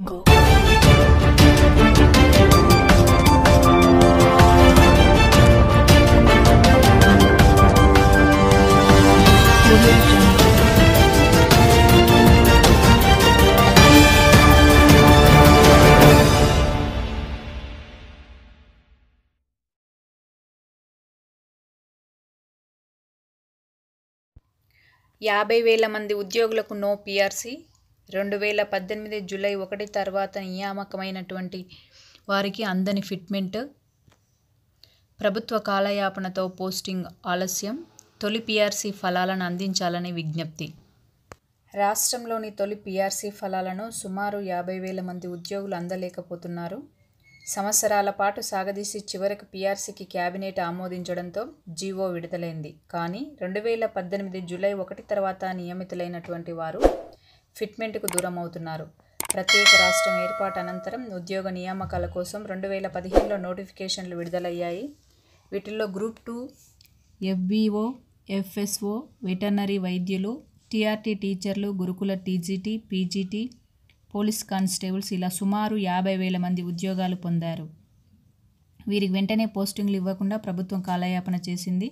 యాభై వేల మంది ఉద్యోగులకు నో పిఆర్సీ రెండు వేల పద్దెనిమిది జూలై ఒకటి తర్వాత నియామకమైనటువంటి వారికి అందని ఫిట్మెంట్ ప్రభుత్వ కాలయాపనతో పోస్టింగ్ ఆలస్యం తొలి పీఆర్సీ ఫలాలను అందించాలని విజ్ఞప్తి రాష్ట్రంలోని తొలి పీఆర్సీ ఫలాలను సుమారు యాభై వేల మంది ఉద్యోగులు అందలేకపోతున్నారు సంవత్సరాల పాటు సాగదీసి చివరకు పీఆర్సీకి క్యాబినెట్ ఆమోదించడంతో జీవో విడుదలైంది కానీ రెండు వేల పద్దెనిమిది జూలై ఒకటి తర్వాత నియమితులైనటువంటి వారు ఫిట్మెంట్కు దూరం అవుతున్నారు ప్రత్యేక రాష్ట్రం ఏర్పాటు అనంతరం ఉద్యోగ నియామకాల కోసం రెండు వేల పదిహేనులో నోటిఫికేషన్లు విడుదలయ్యాయి వీటిల్లో group two FBO FSO veterinary వైద్యులు టీఆర్టీ టీచర్లు గురుకుల టీజీటీ పీజీటీ పోలీస్ కానిస్టేబుల్స్ ఇలా సుమారు యాభై వేల మంది ఉద్యోగాలు పొందారు వీరికి వెంటనే పోస్టింగ్లు ఇవ్వకుండా ప్రభుత్వం కాలయాపన చేసింది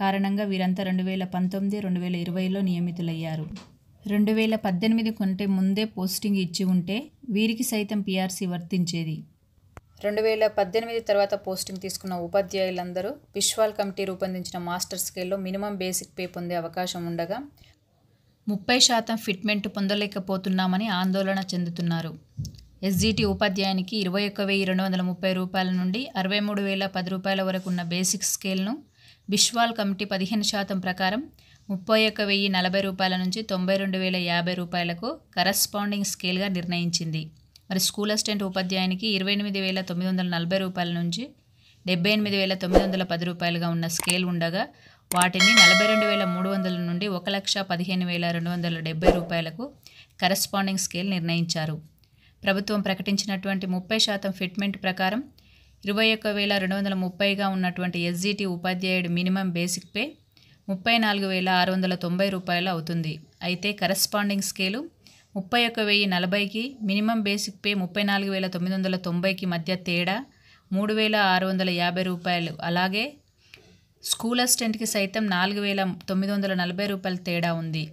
కారణంగా వీరంతా రెండు వేల పంతొమ్మిది రెండు వేల ఇరవైలో నియమితులయ్యారు రెండు వేల పద్దెనిమిది కంటే ముందే పోస్టింగ్ ఇచ్చి ఉంటే వీరికి సైతం పీఆర్సీ వర్తించేది రెండు వేల పద్దెనిమిది తర్వాత పోస్టింగ్ తీసుకున్న ఉపాధ్యాయులందరూ విశ్వాల్ కమిటీ రూపొందించిన మాస్టర్ స్కేల్లో మినిమం బేసిక్ పే పొందే అవకాశం ఉండగా ముప్పై శాతం ఫిట్మెంట్ పొందలేకపోతున్నామని ఆందోళన చెందుతున్నారు ఎస్జీటీ ఉపాధ్యాయునికి ఇరవై ఒక్క వెయ్యి రెండు వందల ముప్పై రూపాయల నుండి అరవై మూడు వేల పది రూపాయల వరకు ఉన్న బేసిక్ స్కేల్ను విశ్వాల్ కమిటీ పదిహేను శాతం ప్రకారం ముప్పై ఒక్క వెయ్యి నలభై రూపాయల నుంచి తొంభై రెండు వేల యాభై రూపాయలకు కరస్పాండింగ్ స్కేల్గా నిర్ణయించింది మరి స్కూల్ అసిస్టెంట్ ఉపాధ్యాయునికి ఇరవై ఎనిమిది వేల తొమ్మిది వందల నలభై రూపాయల నుంచి డెబ్బై ఎనిమిది వేల తొమ్మిది వందల పది రూపాయలుగా ఉన్న స్కేల్ ఉండగా వాటిని నలభై రెండు వేల మూడు వందల నుండి ఒక లక్ష పదిహేను వేల రెండు వందల డెబ్బై రూపాయలకు కరస్పాండింగ్ స్కేల్ నిర్ణయించారు ప్రభుత్వం ప్రకటించినటువంటి ముప్పై శాతం ఫిట్మెంట్ ప్రకారం ఇరవై ఒక్క వేల రెండు వందల ముప్పైగా ఉన్నటువంటి ఎస్జీటీ ఉపాధ్యాయుడు మినిమం బేసిక్ పే ముప్పై నాలుగు వేల ఆరు వందల తొంభై రూపాయలు అవుతుంది అయితే కరస్పాండింగ్ స్కేలు ముప్పై ఒక వెయ్యి నలభైకి మినిమం బేసిక్ పే ముప్పై నాలుగు వేల తొమ్మిది వందల తొంభైకి మధ్య తేడా మూడు వేల ఆరు వందల యాభై రూపాయలు అలాగే స్కూల్ అసిస్టెంట్కి సైతం నాలుగు వేల తొమ్మిది వందల నలభై రూపాయల తేడా ఉంది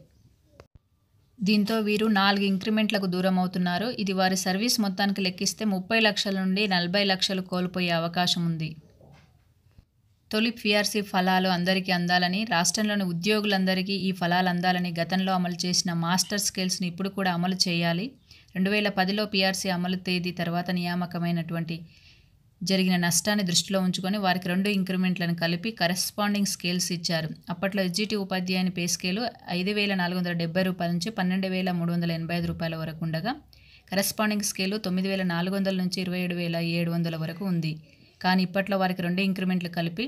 దీంతో వీరు నాలుగు ఇంక్రిమెంట్లకు దూరం అవుతున్నారు ఇది వారి సర్వీస్ మొత్తానికి లెక్కిస్తే ముప్పై లక్షల నుండి నలభై లక్షలు కోల్పోయే అవకాశం ఉంది తొలి పిఆర్సీ ఫలాలు అందరికీ అందాలని రాష్ట్రంలోని ఉద్యోగులందరికీ ఈ ఫలాలు అందాలని గతంలో అమలు చేసిన మాస్టర్ స్కిల్స్ని ఇప్పుడు కూడా అమలు చేయాలి రెండు వేల పదిలో పిఆర్సీ అమలు తేదీ తర్వాత నియామకమైనటువంటి జరిగిన నష్టాన్ని దృష్టిలో ఉంచుకొని వారికి రెండు ఇంక్రిమెంట్లను కలిపి కరెస్పాండింగ్ స్కేల్స్ ఇచ్చారు అప్పట్లో ఎస్జిటి ఉపాధ్యాయుని పే స్కేలు ఐదు వేల నాలుగు వందల డెబ్బై రూపాయల నుంచి పన్నెండు వేల మూడు వందల ఎనభై ఐదు రూపాయల వరకు ఉండగా కరెస్పాండింగ్ స్కేలు తొమ్మిది వేల నాలుగు వందల నుంచి ఇరవై ఏడు వేల ఏడు వందల వరకు ఉంది కానీ ఇప్పట్లో వారికి రెండు ఇంక్రిమెంట్లు కలిపి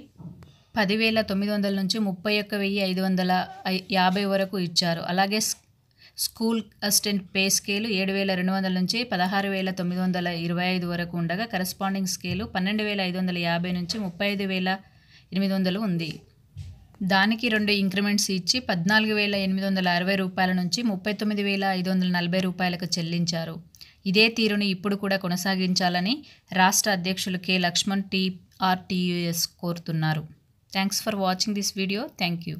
పదివేల తొమ్మిది వందల నుంచి ముప్పై ఒక్క వెయ్యి ఐదు వందల యాభై వరకు ఇచ్చారు అలాగే స్కూల్ అసిస్టెంట్ పే స్కేలు ఏడు వేల రెండు వందల నుంచి పదహారు వేల తొమ్మిది వందల ఇరవై ఐదు వరకు ఉండగా కరస్పాండింగ్ స్కేలు పన్నెండు వేల ఐదు వందల యాభై నుంచి ముప్పై ఐదు వేల ఎనిమిది వందలు ఉంది దానికి రెండు ఇంక్రిమెంట్స్ ఇచ్చి పద్నాలుగు వేల ఎనిమిది వందల అరవై రూపాయల నుంచి ముప్పై తొమ్మిది వేల ఐదు వందల నలభై రూపాయలకు చెల్లించారు ఇదే తీరును ఇప్పుడు కూడా కొనసాగించాలని రాష్ట్ర అధ్యక్షులు కె లక్ష్మణ్ టీఆర్టీయుఎస్ కోరుతున్నారు thanks for watching this video thank you